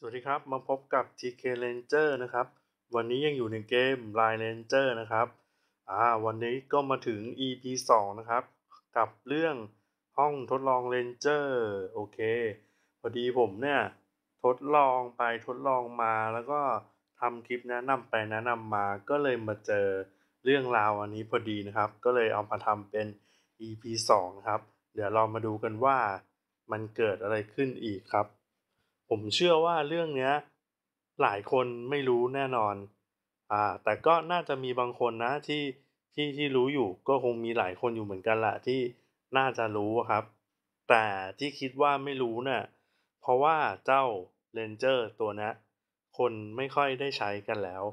สวัสดีครับมาพบกับ TK Ranger นะครับ วันนี้ยังอยู่ในเกม Line Ranger นะครับ อ่า วันนี้ก็มาถึง EP 2นะครับ กับเรื่องห้องทดลอง Ranger โอเค พอดีผมเนี่ย ทดลองไปทดลองมาแล้วก็ทำคลิปแนะนำไปแนะนำมา ก็เลยมาเจอเรื่องราวอันนี้พอดีนะครับ ก็เลยเอามาทำเป็น EP 2นะครับเดี๋ยวเรามาดูกันว่ามันเกิดอะไรขึ้นอีกครับผมเชื่อว่าเรื่องเนี้ยหลายคนไม่รู้แน่นอน อ่า แต่ก็น่าจะมีบางคนนะที่ที่ที่รู้อยู่ก็คงมีหลายคนอยู่เหมือนกันละที่น่าจะรู้ครับ แต่ที่คิดว่าไม่รู้เนะ่ยเพราะว่าเจ้าเลนเจอร์ตัวนี้คนไม่ค่อยได้ใช้กันแล้ว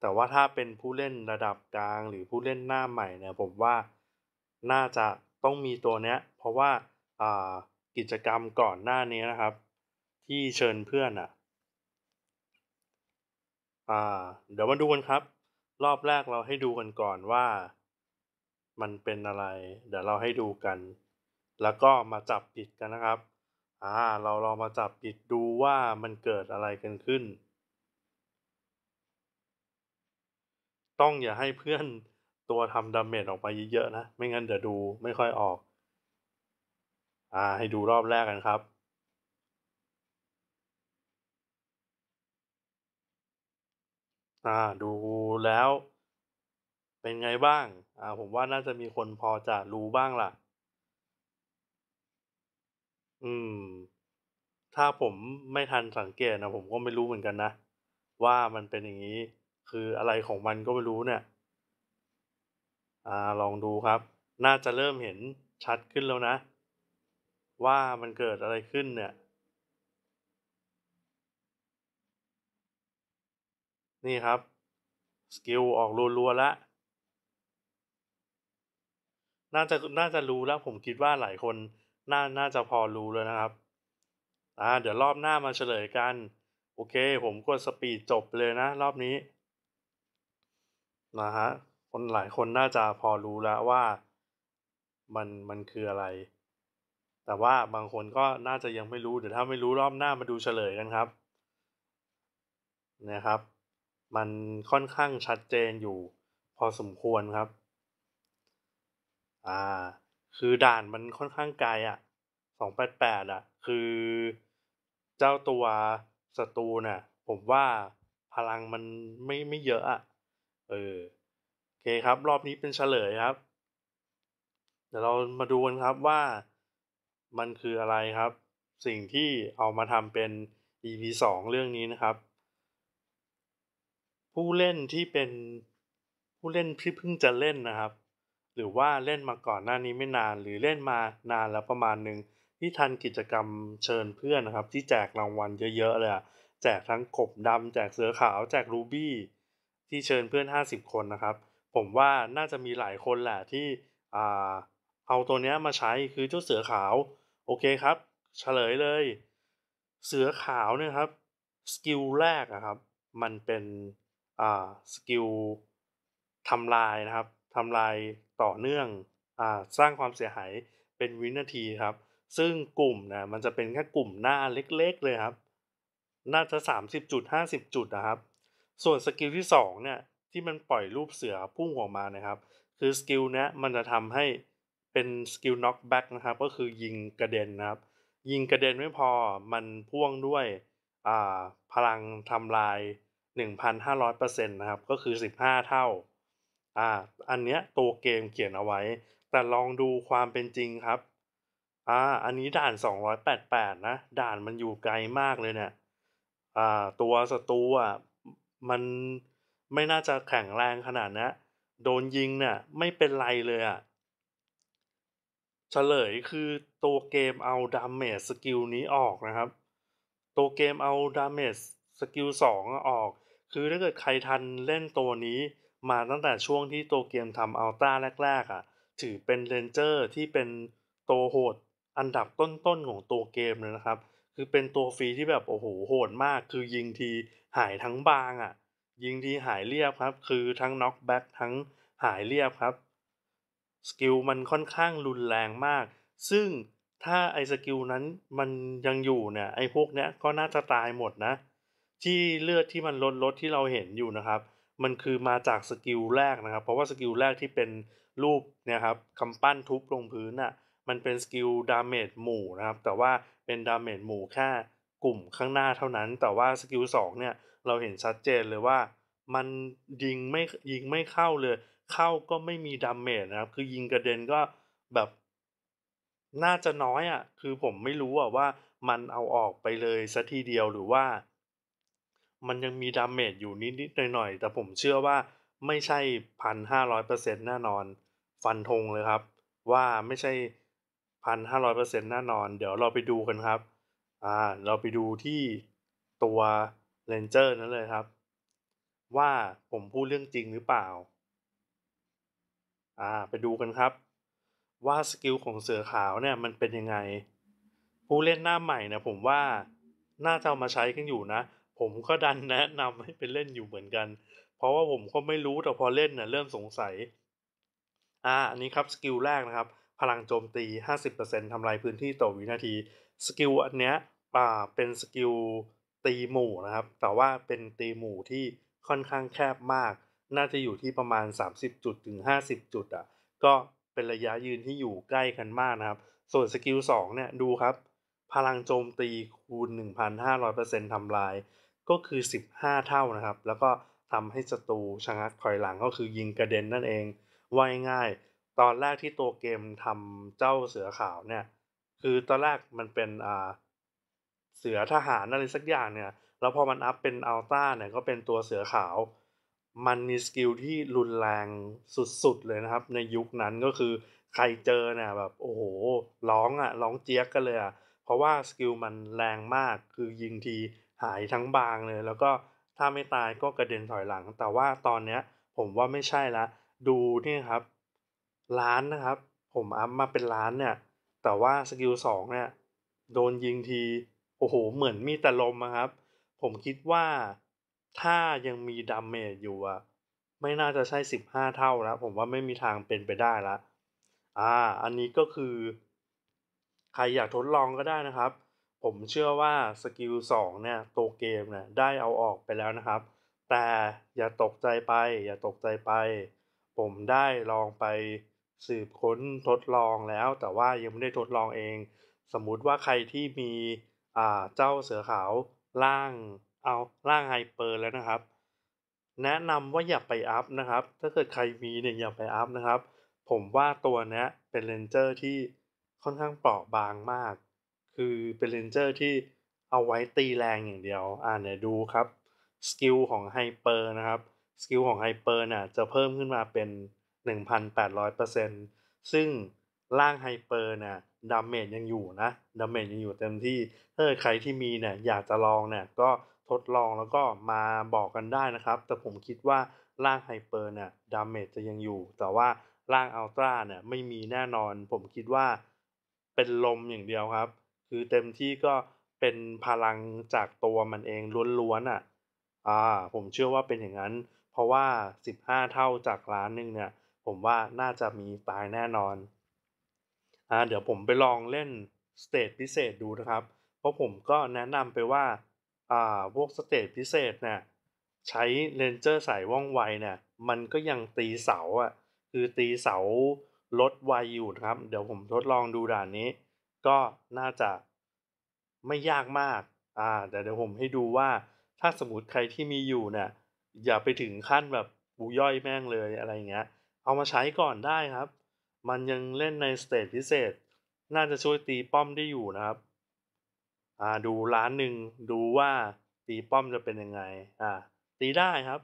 แต่ว่าถ้าเป็นผู้เล่นระดับกลาง หรือผู้เล่นหน้าใหม่เนี่ยผมว่าน่าจะต้องมีตัวเนี้ย เพราะว่ากิจกรรมก่อนหน้านี้นะครับที่เชิญเพื่อนอ่ะ อ่า เดี๋ยวมาดูกันครับ รอบแรกเราให้ดูกันก่อนว่ามันเป็นอะไร เดี๋ยวเราให้ดูกัน แล้วก็มาจับผิดกันนะครับ อ่า เราลองมาจับผิดดูว่ามันเกิดอะไรกันขึ้น ต้องอย่าให้เพื่อนตัวทำดาเมจออกไปเยอะๆนะ ไม่งั้นเดี๋ยวดูไม่ค่อยออก อ่า ให้ดูรอบแรกกันครับอ่าดูแล้วเป็นไงบ้าง อ่า ผมว่าน่าจะมีคนพอจะรู้บ้างล่ะ อืม ถ้าผมไม่ทันสังเกตนะผมก็ไม่รู้เหมือนกันนะว่ามันเป็นอย่างนี้ คืออะไรของมันก็ไม่รู้เนี่ยอ่า ลองดูครับ น่าจะเริ่มเห็นชัดขึ้นแล้วนะ ว่ามันเกิดอะไรขึ้นเนี่ยนี่ครับ สกิลออกรัวๆละน่าจะน่าจะรู้แล้วผมคิดว่าหลายคนน่าน่าจะพอรู้แล้วนะครับอ่าเดี๋ยวรอบหน้ามาเฉลยกันโอเค ผมกดสปีดจบเลยนะรอบนี้นะฮะคนหลายคนน่าจะพอรู้แล้วว่ามันมันคืออะไร แต่ว่าบางคนก็น่าจะยังไม่รู้เดี๋ยวถ้าไม่รู้รอบหน้ามาดูเฉลยกันครับ นะครับมันค่อนข้างชัดเจนอยู่ พอสมควรครับ อ่า คือด่านมันค่อนข้างไกลอะ่ะสองแปดแปดอ่ะ คือเจ้าตัวศัตรูน่ะ ผมว่าพลังมันไม่ไม่เยอะอะ่ะ เออ โอเคครับ รอบนี้เป็นเฉลยครับ เดี๋ยวเรามาดูกันครับว่ามันคืออะไรครับ สิ่งที่เอามาทำเป็น EP สองเรื่องนี้นะครับผู้เล่นที่เป็นผู้เล่นที่เพิ่งจะเล่นนะครับ หรือว่าเล่นมาก่อนหน้านี้ไม่นานหรือเล่นมานานแล้วประมาณหนึ่งที่ทันกิจกรรมเชิญเพื่อนนะครับ ที่แจกรางวัลเยอะๆเลยแจกทั้งกบดำแจกเสือขาวแจกรูบี้ที่เชิญเพื่อน 50 คนนะครับ ผมว่าน่าจะมีหลายคนแหละที่อเอาตัวนี้มาใช้คือเจ้าเสือขาวโอเคครับ เฉลยเลย เสือขาวเนี่ยครับสกิลแรกอะครับมันเป็นอสกิลทำลายนะครับทำลายต่อเนื่องอสร้างความเสียหายเป็นวินาทีครับ ซึ่งกลุ่มนะมันจะเป็นแค่กลุ่มหน้าเล็กๆเลยครับน่าจะ30จุด50 จุดนะครับส่วนสกิลที่2เนี่ยที่มันปล่อยรูปเสือพุ่งออกมานะครับ คือสกิลเนี้ยมันจะทำให้เป็นสกิลน็อกแบ็กนะครับก็คือยิงกระเด็นนะครับ ยิงกระเด็นไม่พอมันพ่วงด้วยพลังทำลาย1,500%นะครับก็คือ15 เท่า อ่าอันเนี้ยตัวเกมเขียนเอาไว้ แต่ลองดูความเป็นจริงครับ อ่าอันนี้ด่าน 288นะด่านมันอยู่ไกลมากเลยเนี่ย อ่าตัวศัตรูอ่ะมันไม่น่าจะแข็งแรงขนาดนะี้โดนยิงเนี่ยไม่เป็นไรเลยอ่ะเฉลยคือตัวเกมเอาดาเมจสกิลนี้ออกนะครับ ตัวเกมเอาดาเมจสกิลสองออกคือถ้าเกิดใครทันเล่นตัวนี้มาตั้งแต่ช่วงที่ตัวเกมทำอัลต้าแรก ๆอะ่ะ ถือเป็นเรนเจอร์ที่เป็นตัวโหดอันดับต้น ๆ ของตัวเกมเลยนะครับ คือเป็นตัวฟรีที่แบบ โอ้โห โหดมาก คือยิงทีหายทั้งบางอะ่ะยิงทีหายเรียบครับ คือทั้งน็อกแบ็กทั้งหายเรียบครับสกิลมันค่อนข้างรุนแรงมาก ซึ่งถ้าไอสกิลนั้นมันยังอยู่เนี่ยไอพวกเนี้ยก็น่าจะตายหมดนะที่เลือดที่มันลดลดที่เราเห็นอยู่นะครับ มันคือมาจากสกิลแรกนะครับ เพราะว่าสกิลแรกที่เป็นรูปนะครับคำปั้นทุบลงพื้นน่ะ มันเป็นสกิลดาเมจหมู่นะครับ แต่ว่าเป็นดาเมจหมู่แค่กลุ่มข้างหน้าเท่านั้น แต่ว่าสกิลสองเนี่ย เราเห็นชัดเจนเลยว่ามันยิงไม่ยิงไม่เข้าเลย เข้าก็ไม่มีดาเมจนะครับ คือยิงกระเด็นก็แบบน่าจะน้อยอะ่ะ คือผมไม่รู้อ่ะว่ามันเอาออกไปเลยสัทีเดียวหรือว่ามันยังมีดาเมจอยู่นิดๆ หน่อยๆแต่ผมเชื่อว่าไม่ใช่พันห้าร้อยเปอร์เซ็นต์แน่นอน ฟันธงเลยครับว่าไม่ใช่พันห้าร้อยเปอร์เซ็นต์แน่นอน เดี๋ยวเราไปดูกันครับอ่าเราไปดูที่ตัวเรนเจอร์นั่นเลยครับ ว่าผมพูดเรื่องจริงหรือเปล่าอ่าไปดูกันครับ ว่าสกิลของเสือขาวเนี่ยมันเป็นยังไง ผู้เล่นหน้าใหม่เนี่ยผมว่าน่าจะเอามาใช้กันอยู่นะผมก็ดันแนะนำให้ไปเล่นอยู่เหมือนกัน เพราะว่าผมก็ไม่รู้แต่พอเล่นนะ่ะเริ่มสงสัย อ่าอันนี้ครับสกิลแรกนะครับ พลังโจมตี50%ทำลายพื้นที่ต่อวินาทีสกิลอันเนี้ยป่าเป็นสกิลตีหมู่นะครับ แต่ว่าเป็นตีหมู่ที่ค่อนข้างแคบมาก น่าจะอยู่ที่ประมาณ 30จุดถึง50 จุดอะ่ะ ก็เป็นระยะยืนที่อยู่ใกล้กันมากนะครับ ส่วนสกิล2เนี่ยดูครับพลังโจมตีคูณ 1,500%ทำลายก็คือ 15 เท่านะครับ แล้วก็ทำให้ศัตรูชะงักถอยหลัง ก็คือยิงกระเด็นนั่นเองว่ายง่าย ตอนแรกที่ตัวเกมทำเจ้าเสือขาวเนี่ยคือตอนแรกมันเป็น อ่า เสือทหารอะไรสักอย่างเนี่ย แล้วพอมันอัพเป็นอัลต้าเนี่ย ก็เป็นตัวเสือขาว มันมีสกิลที่รุนแรงสุดๆเลยนะครับ ในยุคนั้นก็คือใครเจอเนี่ยแบบโอ้โหร้องอะ่ะร้องเจี๊ยกกันเลยอะ่ะเพราะว่าสกิลมันแรงมากคือยิงทีหายทั้งบางเลย แล้วก็ถ้าไม่ตายก็กระเด็นถอยหลัง แต่ว่าตอนเนี้ยผมว่าไม่ใช่ละดูนี่ครับล้านนะครับ ผมอัพมาเป็นล้านเนี่ย แต่ว่าสกิลสองเนี่ยโดนยิงทีโอ้โหเหมือนมีแต่ลมนะครับ ผมคิดว่าถ้ายังมีดามเมจอยู่อะไม่น่าจะใช่15เท่าแล้วผมว่าไม่มีทางเป็นไปได้ละอ่าอันนี้ก็คือใครอยากทดลองก็ได้นะครับ ผมเชื่อว่าสกิล2เนี่ยตัวเกมเนี่ยได้เอาออกไปแล้วนะครับ แต่อย่าตกใจไป อย่าตกใจไป ผมได้ลองไปสืบค้นทดลองแล้ว แต่ว่ายังไม่ได้ทดลองเอง สมมุติว่าใครที่มีอ่าเจ้าเสือขาวล่าง เอาล่างไฮเปอร์แล้วนะครับ แนะนำว่าอย่าไปอัพนะครับ ถ้าเกิดใครมีเนี่ยอย่าไปอัพนะครับ ผมว่าตัวนี้เป็นเลนเจอร์ที่ค่อนข้างเปราะบางมาก คือเป็นเลนเจอร์ที่เอาไว้ตีแรงอย่างเดียว อ่าเนี่ยดูครับ สกิลของไฮเปอร์นะครับ สกิลของไฮเปอร์น่ะจะเพิ่มขึ้นมาเป็น 1,800%ซึ่งร่างไฮเปอร์น่ะดาเมจยังอยู่นะดาเมจยังอยู่เต็มที่ถ้าใครที่มีเนี่ยอยากจะลองเนี่ยก็ทดลองแล้วก็มาบอกกันได้นะครับ แต่ผมคิดว่าร่างไฮเปอร์น่ะดาเมจจะยังอยู่ แต่ว่าร่างอัลตร้าเนี่ยไม่มีแน่นอน ผมคิดว่าเป็นลมอย่างเดียวครับ คือเต็มที่ก็เป็นพลังจากตัวมันเองล้วนๆอ่ะ อ่าผมเชื่อว่าเป็นอย่างนั้น เพราะว่า 15 เท่าจากล้านหนึ่งเนี่ยผมว่าน่าจะมีตายแน่นอน อ่าเดี๋ยวผมไปลองเล่นสเตจพิเศษดูนะครับ เพราะผมก็แนะนำไปว่า อ่าพวกสเตจพิเศษเนี่ยใช้เลนเจอร์สายว่องไวเนี่ย มันก็ยังตีเสาอ่ะคือตีเสาลดไวอยู่ครับ เดี๋ยวผมทดลองดูด่านนี้ ก็น่าจะไม่ยากมากอ่าแต่เดี๋ยวผมให้ดูว่า ถ้าสมมติใครที่มีอยู่เนี่ยอย่าไปถึงขั้นแบบบูย่อยแม่งเลยอะไรเงี้ย เอามาใช้ก่อนได้ครับ มันยังเล่นในสเตจพิเศษ น่าจะช่วยตีป้อมได้อยู่นะครับอ่าดูร้านหนึ่งดูว่าตีป้อมจะเป็นยังไง อ่า ตีได้ครับ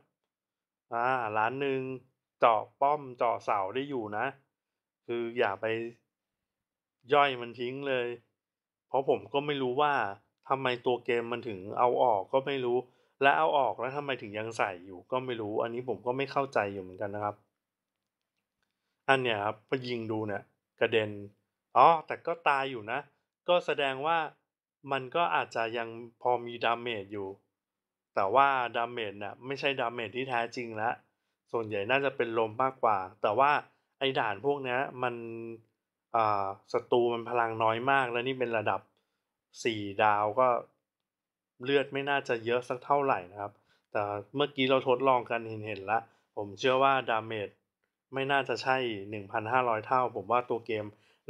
อ่าร้านหนึ่งเจาะป้อมเจาะเสาได้อยู่นะคืออย่าไปย่อยมันทิ้งเลย เพราะผมก็ไม่รู้ว่าทำไมตัวเกมมันถึงเอาออกก็ไม่รู้ และเอาออกแล้วทำไมถึงยังใส่อยู่ ก็ไม่รู้ อันนี้ผมก็ไม่เข้าใจอยู่เหมือนกันนะครับ อันเนี้ยครับพอยิงดูเนี่ยกระเด็น อ๋อ แต่ก็ตายอยู่นะ ก็แสดงว่ามันก็อาจจะยังพอมีดาเมจอยู่ แต่ว่าดาเมจเนี่ยไม่ใช่ดาเมจที่แท้จริงละ ส่วนใหญ่น่าจะเป็นลมมากกว่า แต่ว่าไอ้ด่านพวกเนี้ยมันอ่าศัตรูมันพลังน้อยมาก แล้วนี่เป็นระดับสี่ดาวก็เลือดไม่น่าจะเยอะสักเท่าไหร่นะครับ แต่เมื่อกี้เราทดลองกันเห็นเห็นละผมเชื่อว่าดาเมจไม่น่าจะใช่หหนนึ่งพั้าร้อยเท่า ผมว่าตัวเกม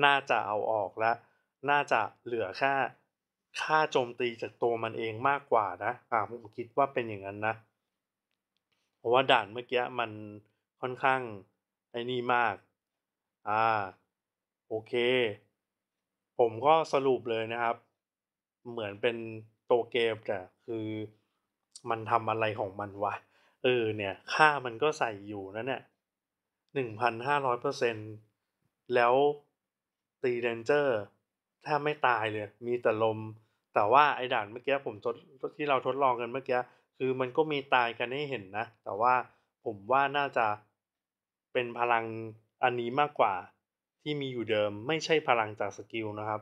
น่าจะเอาออกและน่าจะเหลือแค่ค่าโจมตีจากตัวมันเองมากกว่านะอ่าผมคิดว่าเป็นอย่างนั้นนะเพราะว่าด่านเมื่อกี้มันค่อนข้างไอ้นี่มาก อ่า โอเค ผมก็สรุปเลยนะครับ เหมือนเป็นตัวเกมแต่คือมันทำอะไรของมันวะ เออ เนี่ย ค่ามันก็ใส่อยู่นะเนี่ย หนึ่งพันห้าร้อยเปอร์เซ็นแล้วตีเดนเจอร์ ถ้าไม่ตายเลย มีแต่ลม แต่ว่าไอ้ด่านเมื่อกี้ผมทดที่เราทดลองกันเมื่อกี้ คือมันก็มีตายกันให้เห็นนะ แต่ว่าผมว่าน่าจะเป็นพลังอันนี้มากกว่าที่มีอยู่เดิม ไม่ใช่พลังจากสกิลนะครับ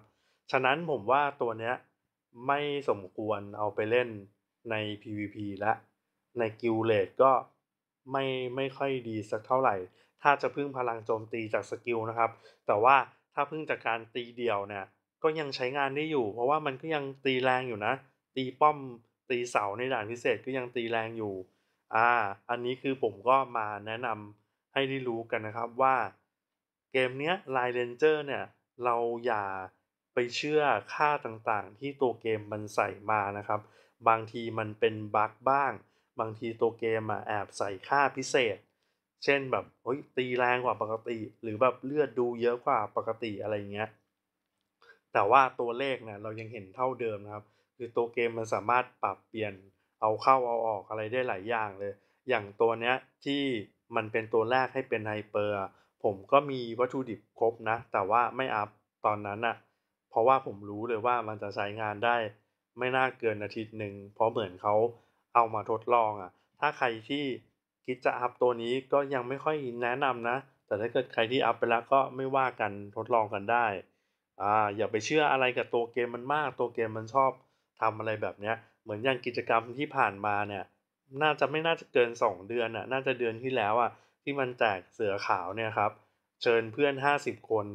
ฉะนั้นผมว่าตัวเนี้ยไม่สมควรเอาไปเล่นใน PVP และในกิลเลดก็ไม่ไม่ค่อยดีสักเท่าไหร่ ถ้าจะพึ่งพลังโจมตีจากสกิลนะครับ แต่ว่าถ้าพึ่งจากการตีเดี่ยวเนี่ยก็ยังใช้งานได้อยู่ เพราะว่ามันก็ยังตีแรงอยู่นะ ตีป้อมตีเสาในด่านพิเศษก็ยังตีแรงอยู่อ่าอันนี้คือผมก็มาแนะนำให้ได้รู้กันนะครับว่าเกมเนี้ยลายเรนเจอร์เนี่ย เราอย่าไปเชื่อค่าต่างๆ ที่ตัวเกมมันใส่มานะครับ บางทีมันเป็นบั๊กบ้าง บางทีตัวเกมอ่ะ แอบใส่ค่าพิเศษ เช่นแบบเฮ้ย ตีแรงกว่าปกติหรือแบบเลือดดูเยอะกว่าปกติอะไรเงี้ยแต่ว่าตัวเลขเนี่ยเรายังเห็นเท่าเดิมนะครับ คือตัวเกมมันสามารถปรับเปลี่ยนเอาเข้าเอาออกอะไรได้หลายอย่างเลย อย่างตัวเนี้ยที่มันเป็นตัวแรกให้เป็นไฮเปอร์ผมก็มีวัตถุดิบครบนะ แต่ว่าไม่อัพตอนนั้นอะเพราะว่าผมรู้เลยว่ามันจะใช้งานได้ ไม่น่าเกินอาทิตย์หนึ่งเพราะเหมือนเขาเอามาทดลองอะถ้าใครที่คิดจะอัพตัวนี้ก็ยังไม่ค่อยแนะนำนะ แต่ถ้าเกิดใครที่อัพไปแล้วก็ไม่ว่ากันทดลองกันได้อ่าอย่าไปเชื่ออะไรกับตัวเกมมันมาก ตัวเกมมันชอบทำอะไรแบบเนี้ยเหมือนอย่างกิจกรรมที่ผ่านมาเนี่ยน่าจะไม่น่าจะเกิน 2 เดือนอ่ะ น่าจะเดือนที่แล้วอ่ะ ที่มันแจกเสือขาวเนี่ยครับ เชิญเพื่อน 50 คน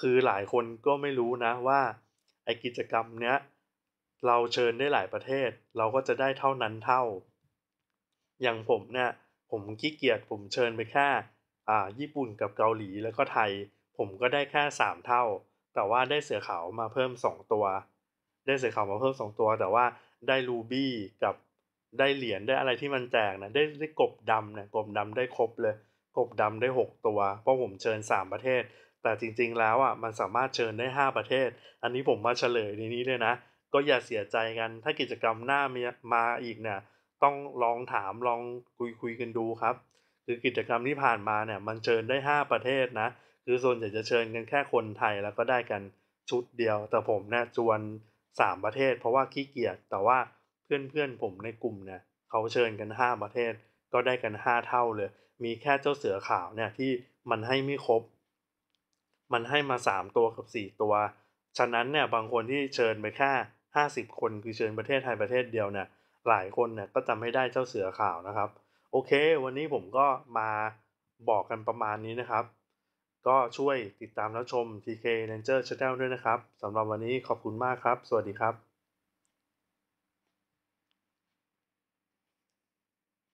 คือหลายคนก็ไม่รู้นะว่า ไอกิจกรรมเนี้ยเราเชิญได้หลายประเทศ เราก็จะได้เท่านั้นเท่า อย่างผมเนี่ยผมขี้เกียจผมเชิญไปแค่ อ่า ญี่ปุ่นกับเกาหลีแล้วก็ไทย ผมก็ได้แค่3เท่า แต่ว่าได้เสือขาวมาเพิ่ม 2 ตัว ได้เสือขาวมาเพิ่ม2ตัว แต่ว่าได้รูบี้กับได้เหรียญได้อะไรที่มันแจกนะได้ได้กบดำเนี่ยกบดำได้ครบเลย กบดำได้ 6 ตัว เพราะผมเชิญ 3 ประเทศ แต่จริงๆแล้วอ่ะมันสามารถเชิญได้ 5 ประเทศ อันนี้ผมมาเฉลยในนี้เลยนะ ก็อย่าเสียใจกัน ถ้ากิจกรรมหน้ามีมาอีกเนี่ยต้องลองถามลองคุยคุยกันดูครับ คือกิจกรรมที่ผ่านมาเนี่ยมันเชิญได้ 5 ประเทศนะคือส่วนใหญ่จะเชิญกันแค่คนไทยแล้วก็ได้กันชุดเดียว แต่ผมเนี่ยชวน 3 ประเทศ เพราะว่าขี้เกียจแต่ว่าเพื่อนๆผมในกลุ่มเนี่ยเขาเชิญกัน 5 ประเทศก็ได้กัน 5 เท่าเลยมีแค่เจ้าเสือขาวเนี่ยที่มันให้ไม่ครบ มันให้มา 3 ตัวกับ 4 ตัว ฉะนั้นเนี่ยบางคนที่เชิญไปแค่ 50 คนคือเชิญประเทศไทยประเทศเดียวเนี่ยหลายคนเนี่ยก็จำไม่ได้เจ้าเสือขาวนะครับ โอเค วันนี้ผมก็มาบอกกันประมาณนี้นะครับ ก็ช่วยติดตามรับชม TK Ranger Channel ด้วยนะครับสำหรับวันนี้ขอบคุณมากครับ สวัสดีครับ